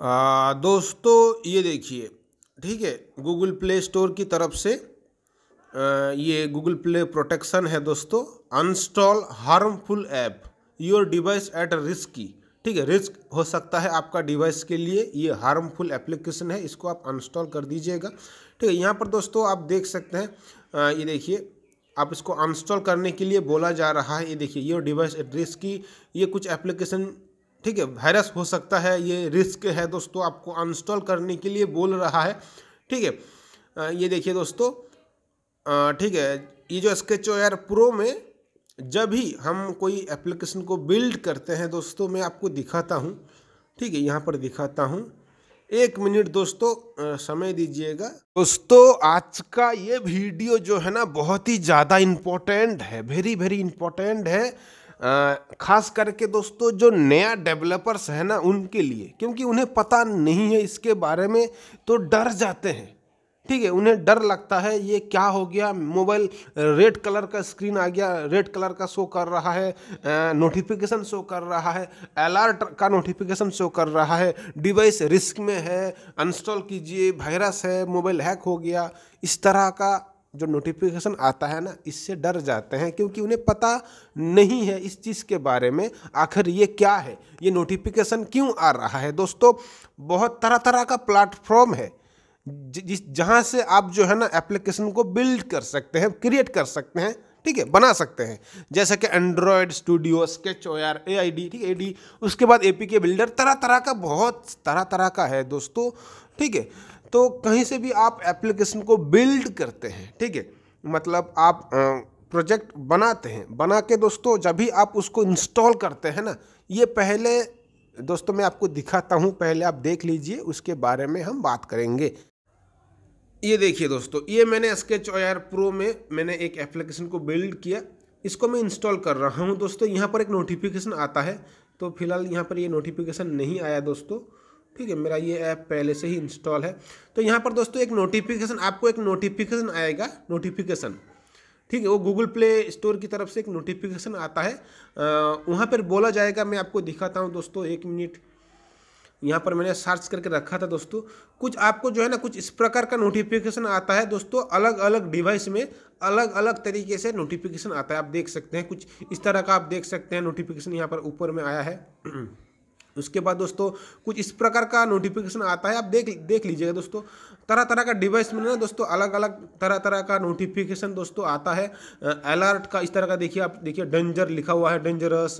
आ, दोस्तों ये देखिए ठीक है गूगल प्ले स्टोर की तरफ से आ, ये गूगल प्ले प्रोटेक्शन है दोस्तों uninstall harmful app your device at risk की ठीक है रिस्क हो सकता है आपका डिवाइस के लिए ये हार्मफुल एप्लीकेशन है इसको आप अनस्टॉल कर दीजिएगा ठीक है यहाँ पर दोस्तों आप देख सकते हैं आ, ये देखिए आप इसको अनस्टॉल करने के लिए बोला जा रहा है ये देखिए ये डिवाइस एट रिस्क की ये कुछ एप्लीकेशन ठीक है वायरस हो सकता है ये रिस्क है दोस्तों आपको अनस्टॉल करने के लिए बोल रहा है ठीक है ये देखिए दोस्तों ठीक है ये जो स्केच ओ प्रो में जब ही हम कोई एप्लीकेशन को बिल्ड करते हैं दोस्तों मैं आपको दिखाता हूँ ठीक है यहाँ पर दिखाता हूँ एक मिनट दोस्तों समय दीजिएगा दोस्तों आज का ये वीडियो जो है ना बहुत ही ज़्यादा इम्पोर्टेंट है वेरी वेरी इम्पोर्टेंट है ख़ास करके दोस्तों जो नया डेवलपर्स है ना उनके लिए क्योंकि उन्हें पता नहीं है इसके बारे में तो डर जाते हैं ठीक है उन्हें डर लगता है ये क्या हो गया मोबाइल रेड कलर का स्क्रीन आ गया रेड कलर का शो कर रहा है नोटिफिकेशन शो कर रहा है अलर्ट का नोटिफिकेशन शो कर रहा है डिवाइस रिस्क में है अनस्टॉल कीजिए वायरस है मोबाइल हैक हो गया इस तरह का जो नोटिफिकेशन आता है ना इससे डर जाते हैं क्योंकि उन्हें पता नहीं है इस चीज़ के बारे में आखिर ये क्या है ये नोटिफिकेशन क्यों आ रहा है दोस्तों बहुत तरह तरह का प्लेटफॉर्म है जिस जहाँ से आप जो है ना एप्लीकेशन को बिल्ड कर सकते हैं क्रिएट कर सकते हैं ठीक है बना सकते हैं जैसे कि Android Studio sketch O R A I D ठीक है ए डी उसके बाद ए पी के बिल्डर तरह तरह का बहुत तरह तरह का है दोस्तों ठीक है तो कहीं से भी आप एप्लीकेशन को बिल्ड करते हैं ठीक है मतलब आप प्रोजेक्ट बनाते हैं बना के दोस्तों जब भी आप उसको इंस्टॉल करते हैं ना ये पहले दोस्तों मैं आपको दिखाता हूँ पहले आप देख लीजिए उसके बारे में हम बात करेंगे ये देखिए दोस्तों ये मैंने स्केच ओ प्रो में मैंने एक एप्लीकेशन को बिल्ड किया इसको मैं इंस्टॉल कर रहा हूँ दोस्तों यहाँ पर एक नोटिफिकेशन आता है तो फिलहाल यहाँ पर ये नोटिफिकेशन नहीं आया दोस्तों ठीक है मेरा ये ऐप पहले से ही इंस्टॉल है तो यहाँ पर दोस्तों एक नोटिफिकेशन आपको एक नोटिफिकेशन आएगा नोटिफिकेशन ठीक है वो गूगल प्ले स्टोर की तरफ से एक नोटिफिकेशन आता है वहाँ पर बोला जाएगा मैं आपको दिखाता हूँ दोस्तों एक मिनट यहाँ पर मैंने सर्च करके रखा था दोस्तों कुछ आपको जो है ना कुछ इस प्रकार का नोटिफिकेशन आता है दोस्तों अलग अलग डिवाइस में अलग अलग तरीके से नोटिफिकेशन आता है आप देख सकते हैं कुछ इस तरह का आप देख सकते हैं नोटिफिकेशन यहाँ पर ऊपर में आया है उसके बाद दोस्तों कुछ इस प्रकार का नोटिफिकेशन आता है आप देख देख लीजिएगा दोस्तों तरह तरह का डिवाइस में ना दोस्तों अलग अलग तरह तरह का नोटिफिकेशन दोस्तों आता है अलर्ट का इस तरह का देखिए आप देखिए डेंजर लिखा हुआ है डेंजरस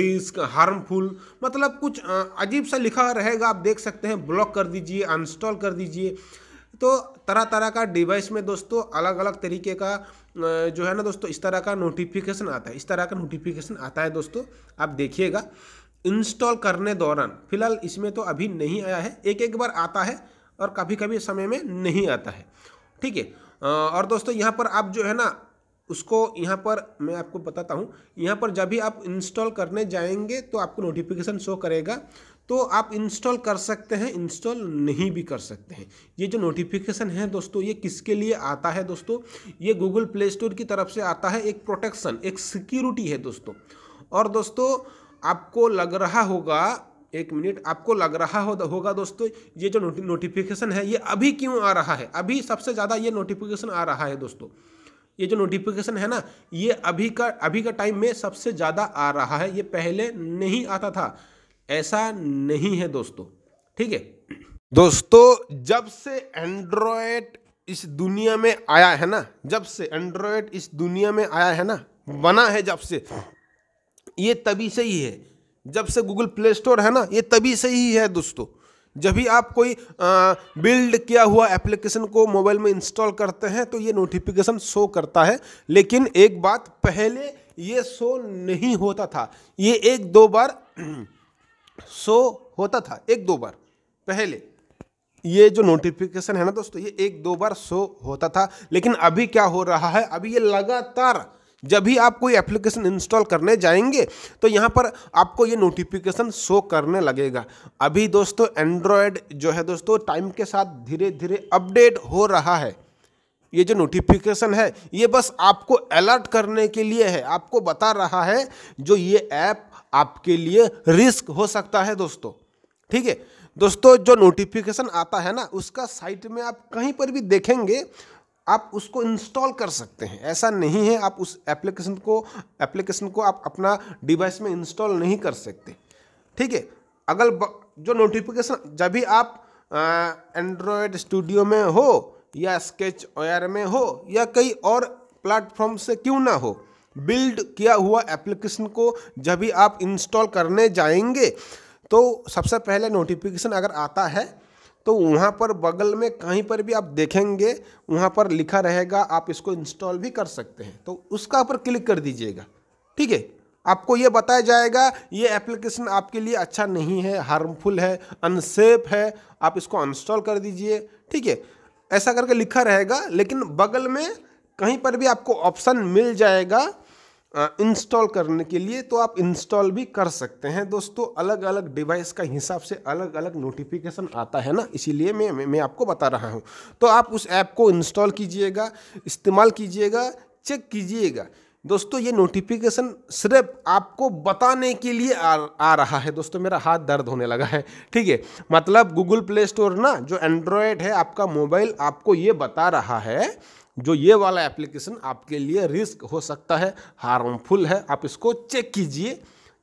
रिस्क हार्मफुल मतलब कुछ अजीब सा लिखा रहेगा आप देख सकते हैं ब्लॉक कर दीजिए अनस्टॉल कर दीजिए तो तरह तरह का डिवाइस में दोस्तों अलग अलग तरीके का जो है ना दोस्तों इस तरह का नोटिफिकेशन आता है इस तरह का नोटिफिकेशन आता है दोस्तों आप देखिएगा इंस्टॉल करने दौरान फिलहाल इसमें तो अभी नहीं आया है एक एक बार आता है और कभी कभी समय में नहीं आता है ठीक है और दोस्तों यहाँ पर आप जो है ना उसको यहाँ पर मैं आपको बताता हूँ यहाँ पर जब भी आप इंस्टॉल करने जाएंगे तो आपको नोटिफिकेशन शो करेगा तो आप इंस्टॉल कर सकते हैं इंस्टॉल नहीं भी कर सकते हैं ये जो नोटिफिकेशन है दोस्तों ये किसके लिए आता है दोस्तों ये गूगल प्ले स्टोर की तरफ से आता है एक प्रोटेक्शन एक सिक्योरिटी है दोस्तों और दोस्तों आपको लग रहा होगा एक मिनट आपको लग रहा हो, होगा दोस्तों ये जो नोटि, नोटिफिकेशन है ये अभी क्यों आ रहा है अभी सबसे ज़्यादा ये नोटिफिकेशन आ रहा है दोस्तों ये जो नोटिफिकेशन है ना ये अभी का अभी का टाइम में सबसे ज़्यादा आ रहा है ये पहले नहीं आता था ऐसा नहीं है दोस्तों ठीक है दोस्तों जब से एंड्रॉयड इस दुनिया में आया है ना जब से एंड्रॉयड इस दुनिया में आया है ना बना है जब से ये तभी से ही है जब से गूगल प्ले स्टोर है ना ये तभी से ही है दोस्तों जब भी आप कोई बिल्ड किया हुआ एप्लीकेशन को मोबाइल में इंस्टॉल करते हैं तो ये नोटिफिकेशन शो करता है लेकिन एक बात पहले ये शो नहीं होता था ये एक दो बार शो होता था एक दो बार पहले ये जो नोटिफिकेशन है ना दोस्तों ये एक दो बार शो होता था लेकिन अभी क्या हो रहा है अभी ये लगातार जब भी आप कोई एप्लीकेशन इंस्टॉल करने जाएंगे तो यहाँ पर आपको ये नोटिफिकेशन शो करने लगेगा अभी दोस्तों एंड्रॉयड जो है दोस्तों टाइम के साथ धीरे धीरे अपडेट हो रहा है ये जो नोटिफिकेशन है ये बस आपको अलर्ट करने के लिए है आपको बता रहा है जो ये ऐप आपके लिए रिस्क हो सकता है दोस्तों ठीक है दोस्तों जो नोटिफिकेशन आता है ना उसका साइट में आप कहीं पर भी देखेंगे आप उसको इंस्टॉल कर सकते हैं ऐसा नहीं है आप उस एप्लीकेशन को एप्लीकेशन को आप अपना डिवाइस में इंस्टॉल नहीं कर सकते ठीक है अगर जो नोटिफिकेशन जब भी आप एंड्रॉयड स्टूडियो में हो या स्केच ओयर में हो या कई और प्लेटफॉर्म से क्यों ना हो बिल्ड किया हुआ एप्लीकेशन को जब भी आप इंस्टॉल करने जाएंगे तो सबसे पहले नोटिफिकेशन अगर आता है तो वहाँ पर बगल में कहीं पर भी आप देखेंगे वहाँ पर लिखा रहेगा आप इसको इंस्टॉल भी कर सकते हैं तो उसका ऊपर क्लिक कर दीजिएगा ठीक है आपको ये बताया जाएगा ये एप्लीकेशन आपके लिए अच्छा नहीं है हार्मफुल है अनसेफ है आप इसको अनस्टॉल कर दीजिए ठीक है ऐसा करके लिखा रहेगा लेकिन बगल में कहीं पर भी आपको ऑप्शन मिल जाएगा इंस्टॉल करने के लिए तो आप इंस्टॉल भी कर सकते हैं दोस्तों अलग अलग डिवाइस का हिसाब से अलग अलग नोटिफिकेशन आता है ना इसीलिए मैं मैं आपको बता रहा हूँ तो आप उस ऐप को इंस्टॉल कीजिएगा इस्तेमाल कीजिएगा चेक कीजिएगा दोस्तों ये नोटिफिकेशन सिर्फ आपको बताने के लिए आ, आ रहा है दोस्तों मेरा हाथ दर्द होने लगा है ठीक है मतलब गूगल प्ले स्टोर ना जो एंड्रॉयड है आपका मोबाइल आपको ये बता रहा है जो ये वाला एप्लीकेशन आपके लिए रिस्क हो सकता है हार्मफुल है आप इसको चेक कीजिए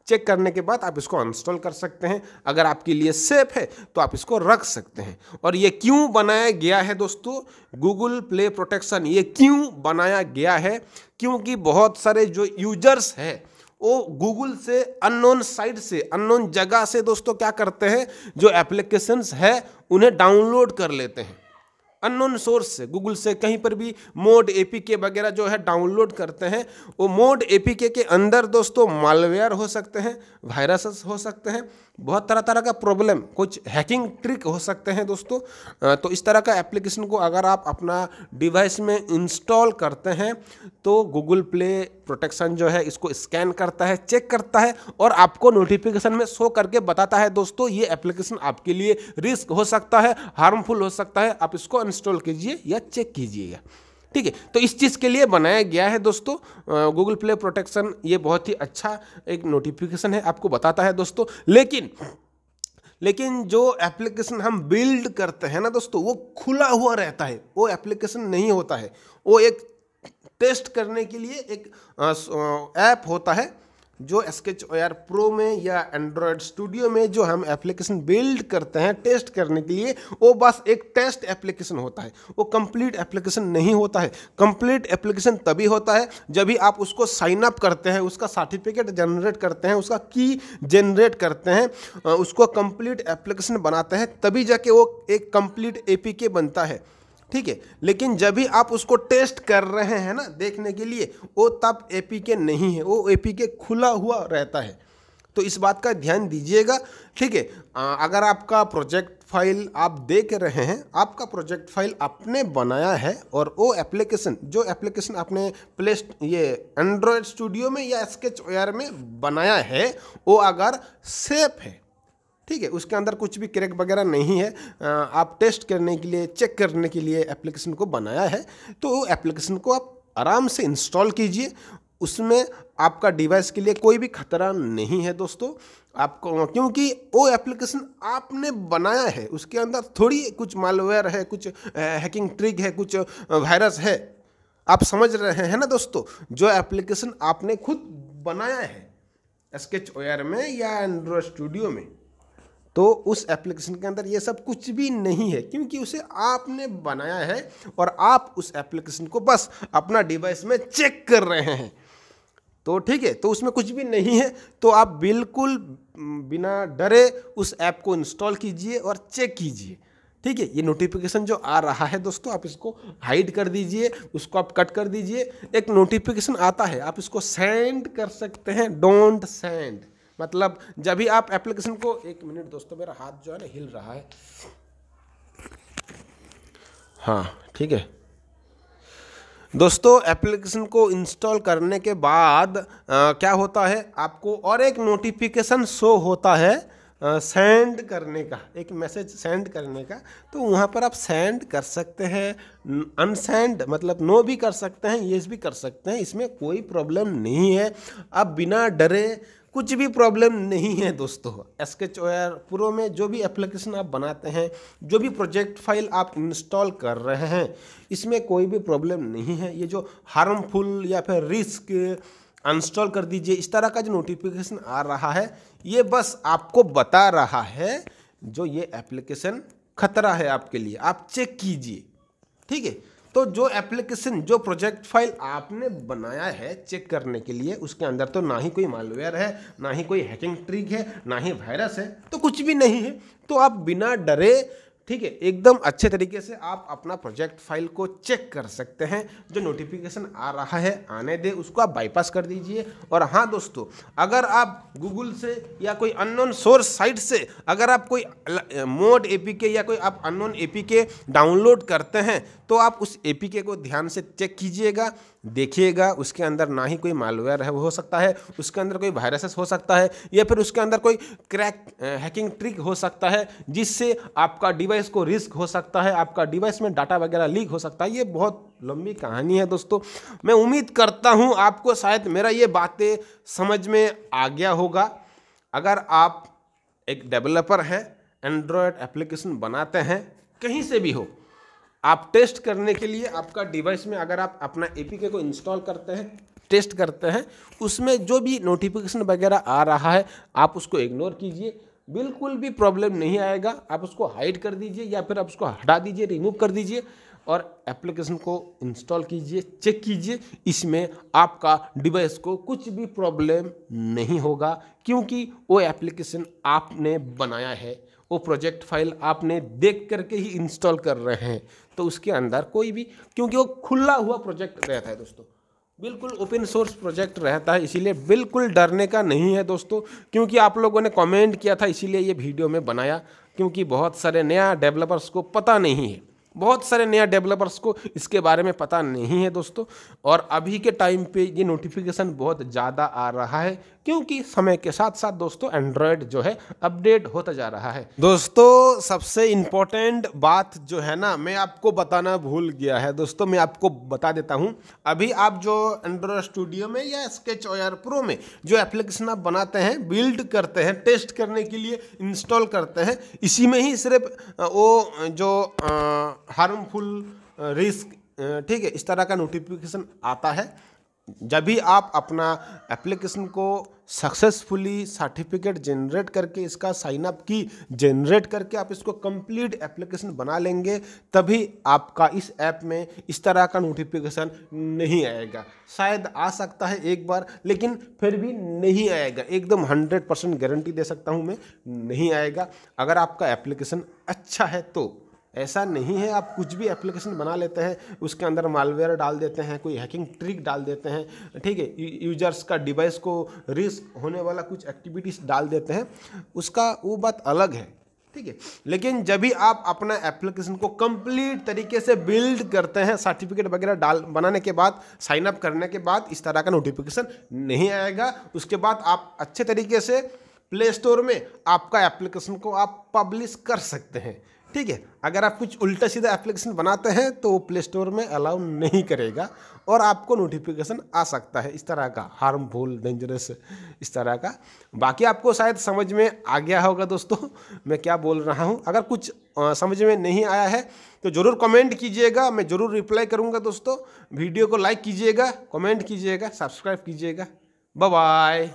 चेक करने के बाद आप इसको अनइंस्टॉल कर सकते हैं अगर आपके लिए सेफ है तो आप इसको रख सकते हैं और ये क्यों बनाया गया है दोस्तों गूगल प्ले प्रोटेक्शन ये क्यों बनाया गया है क्योंकि बहुत सारे जो यूजर्स हैं वो गूगल से अननोन साइट से अननोन जगह से दोस्तों क्या करते हैं जो एप्लीकेशंस है उन्हें डाउनलोड कर लेते हैं अननोन सोर्स से गूगल से कहीं पर भी मोड एपीके वगैरह जो है डाउनलोड करते हैं वो मोड एपीके के अंदर दोस्तों मालवेयर हो सकते हैं वायरसेस हो सकते हैं बहुत तरह तरह का प्रॉब्लम कुछ हैकिंग ट्रिक हो सकते हैं दोस्तों तो इस तरह का एप्लीकेशन को अगर आप अपना डिवाइस में इंस्टॉल करते हैं तो गूगल प्ले प्रोटेक्शन जो है इसको स्कैन करता है चेक करता है और आपको नोटिफिकेशन में शो करके बताता है दोस्तों ये एप्लीकेशन आपके लिए रिस्क हो सकता है हार्मफुल हो सकता है आप इसको इंस्टॉल कीजिए या चेक कीजिएगा ठीक है तो इस चीज़ के लिए बनाया गया है दोस्तों गूगल प्ले प्रोटेक्शन ये बहुत ही अच्छा एक नोटिफिकेशन है आपको बताता है दोस्तों लेकिन लेकिन जो एप्लीकेशन हम बिल्ड करते हैं ना दोस्तों वो खुला हुआ रहता है वो एप्लीकेशन नहीं होता है वो एक टेस्ट करने के लिए एक ऐप होता है जो स्केच ओ आर प्रो में या एंड्रॉयड स्टूडियो में जो हम एप्लीकेशन बिल्ड करते हैं टेस्ट करने के लिए वो बस एक टेस्ट एप्लीकेशन होता है वो कंप्लीट एप्लीकेशन नहीं होता है कंप्लीट एप्लीकेशन तभी होता है जब भी आप उसको साइन अप करते हैं उसका सर्टिफिकेट जनरेट करते हैं उसका की जनरेट करते हैं उसको कंप्लीट एप्लीकेशन बनाते हैं तभी जाके वो एक कंप्लीट ए बनता है ठीक है लेकिन जब भी आप उसको टेस्ट कर रहे हैं ना देखने के लिए वो तब एपीके नहीं है वो एपीके खुला हुआ रहता है तो इस बात का ध्यान दीजिएगा ठीक है अगर आपका प्रोजेक्ट फाइल आप देख रहे हैं आपका प्रोजेक्ट फाइल आपने बनाया है और वो एप्लीकेशन जो एप्लीकेशन आपने प्ले ये एंड्रॉयड स्टूडियो में या स्केच में बनाया है वो अगर सेफ है ठीक है उसके अंदर कुछ भी क्रैक वगैरह नहीं है आप टेस्ट करने के लिए चेक करने के लिए एप्लीकेशन को बनाया है तो एप्लीकेशन को आप आराम से इंस्टॉल कीजिए उसमें आपका डिवाइस के लिए कोई भी खतरा नहीं है दोस्तों आपको क्योंकि वो एप्लीकेशन आपने बनाया है उसके अंदर थोड़ी कुछ मालवेयर है कुछ हैकिंग ट्रिक है कुछ वायरस है आप समझ रहे हैं ना दोस्तों जो एप्लीकेशन आपने खुद बनाया है स्केच ओयर में या एंड्रॉयड स्टूडियो में तो उस एप्लीकेशन के अंदर ये सब कुछ भी नहीं है क्योंकि उसे आपने बनाया है और आप उस एप्लीकेशन को बस अपना डिवाइस में चेक कर रहे हैं तो ठीक है तो उसमें कुछ भी नहीं है तो आप बिल्कुल बिना डरे उस ऐप को इंस्टॉल कीजिए और चेक कीजिए ठीक है ये नोटिफिकेशन जो आ रहा है दोस्तों आप इसको हाइड कर दीजिए उसको आप कट कर दीजिए एक नोटिफिकेशन आता है आप इसको सेंड कर सकते हैं डोंट सेंड मतलब जब भी आप एप्लीकेशन को एक मिनट दोस्तों मेरा हाथ जो है ना हिल रहा है हाँ ठीक है दोस्तों एप्लीकेशन को इंस्टॉल करने के बाद आ, क्या होता है आपको और एक नोटिफिकेशन शो होता है सेंड करने का एक मैसेज सेंड करने का तो वहाँ पर आप सेंड कर सकते हैं अनसेंड मतलब नो भी कर सकते हैं येस भी कर सकते हैं इसमें कोई प्रॉब्लम नहीं है आप बिना डरे कुछ भी प्रॉब्लम नहीं है दोस्तों स्केच ओयर प्रो में जो भी एप्लीकेशन आप बनाते हैं जो भी प्रोजेक्ट फाइल आप इंस्टॉल कर रहे हैं इसमें कोई भी प्रॉब्लम नहीं है ये जो हार्मफुल या फिर रिस्क अनस्टॉल कर दीजिए इस तरह का जो नोटिफिकेशन आ रहा है ये बस आपको बता रहा है जो ये एप्लीकेशन खतरा है आपके लिए आप चेक कीजिए ठीक है तो जो एप्लीकेशन जो प्रोजेक्ट फाइल आपने बनाया है चेक करने के लिए उसके अंदर तो ना ही कोई मालवेयर है ना ही कोई हैकिंग ट्रिक है ना ही वायरस है तो कुछ भी नहीं है तो आप बिना डरे ठीक है एकदम अच्छे तरीके से आप अपना प्रोजेक्ट फाइल को चेक कर सकते हैं जो नोटिफिकेशन आ रहा है आने दे उसको आप बाईपास कर दीजिए और हाँ दोस्तों अगर आप गूगल से या कोई अननोन सोर्स साइट से अगर आप कोई मोड एपीके या कोई आप अननोन एपीके डाउनलोड करते हैं तो आप उस एपीके को ध्यान से चेक कीजिएगा देखिएगा उसके अंदर ना ही कोई मालवेयर है वो हो सकता है उसके अंदर कोई वायरसेस हो सकता है या फिर उसके अंदर कोई क्रैक हैकिंग ट्रिक हो सकता है जिससे आपका डिवाइस को रिस्क हो सकता है आपका डिवाइस में डाटा वगैरह लीक हो सकता है ये बहुत लंबी कहानी है दोस्तों मैं उम्मीद करता हूँ आपको शायद मेरा ये बातें समझ में आ गया होगा अगर आप एक डेवलपर हैं एंड्रॉयड एप्लीकेशन बनाते हैं कहीं से भी हो आप टेस्ट करने के लिए आपका डिवाइस में अगर आप अपना एपीके को इंस्टॉल करते हैं टेस्ट करते हैं उसमें जो भी नोटिफिकेशन वगैरह आ रहा है आप उसको इग्नोर कीजिए बिल्कुल भी प्रॉब्लम नहीं आएगा आप उसको हाइड कर दीजिए या फिर आप उसको हटा दीजिए रिमूव कर दीजिए और एप्लीकेशन को इंस्टॉल कीजिए चेक कीजिए इसमें आपका डिवाइस को कुछ भी प्रॉब्लम नहीं होगा क्योंकि वो एप्लीकेशन आपने बनाया है वो प्रोजेक्ट फाइल आपने देख करके ही इंस्टॉल कर रहे हैं तो उसके अंदर कोई भी क्योंकि वो खुला हुआ प्रोजेक्ट रहता है दोस्तों बिल्कुल ओपन सोर्स प्रोजेक्ट रहता है इसीलिए बिल्कुल डरने का नहीं है दोस्तों क्योंकि आप लोगों ने कमेंट किया था इसीलिए ये वीडियो में बनाया क्योंकि बहुत सारे नया डेवलपर्स को पता नहीं है बहुत सारे नया डेवलपर्स को इसके बारे में पता नहीं है दोस्तों और अभी के टाइम पे ये नोटिफिकेशन बहुत ज़्यादा आ रहा है क्योंकि समय के साथ साथ दोस्तों एंड्रॉयड जो है अपडेट होता जा रहा है दोस्तों सबसे इम्पोर्टेंट बात जो है ना मैं आपको बताना भूल गया है दोस्तों मैं आपको बता देता हूँ अभी आप जो एंड्रॉयड स्टूडियो में या स्केच ओयर प्रो में जो एप्लीकेशन आप बनाते हैं बिल्ड करते हैं टेस्ट करने के लिए इंस्टॉल करते हैं इसी में ही सिर्फ वो जो आ, हार्मफुल रिस्क uh, uh, ठीक है इस तरह का नोटिफिकेशन आता है जब भी आप अपना एप्लीकेशन को सक्सेसफुली सर्टिफिकेट जनरेट करके इसका साइन अप की जनरेट करके आप इसको कंप्लीट एप्लीकेशन बना लेंगे तभी आपका इस ऐप में इस तरह का नोटिफिकेशन नहीं आएगा शायद आ सकता है एक बार लेकिन फिर भी नहीं आएगा एकदम हंड्रेड परसेंट गारंटी दे सकता हूँ मैं नहीं आएगा अगर आपका एप्लीकेशन अच्छा है तो ऐसा नहीं है आप कुछ भी एप्लीकेशन बना लेते हैं उसके अंदर मालवेयर डाल देते हैं कोई हैकिंग ट्रिक डाल देते हैं ठीक है यूजर्स का डिवाइस को रिस्क होने वाला कुछ एक्टिविटीज़ डाल देते हैं उसका वो बात अलग है ठीक है लेकिन जब भी आप अपना एप्लीकेशन को कंप्लीट तरीके से बिल्ड करते हैं सर्टिफिकेट वगैरह डाल बनाने के बाद साइनअप करने के बाद इस तरह का नोटिफिकेशन नहीं आएगा उसके बाद आप अच्छे तरीके से प्ले स्टोर में आपका एप्लीकेशन को आप पब्लिश कर सकते हैं ठीक है अगर आप कुछ उल्टा सीधा एप्लीकेशन बनाते हैं तो वो प्ले स्टोर में अलाउ नहीं करेगा और आपको नोटिफिकेशन आ सकता है इस तरह का हार्मफुल डेंजरस इस तरह का बाकी आपको शायद समझ में आ गया होगा दोस्तों मैं क्या बोल रहा हूँ अगर कुछ आ, समझ में नहीं आया है तो ज़रूर कमेंट कीजिएगा मैं ज़रूर रिप्लाई करूँगा दोस्तों वीडियो को लाइक कीजिएगा कॉमेंट कीजिएगा सब्सक्राइब कीजिएगा बाय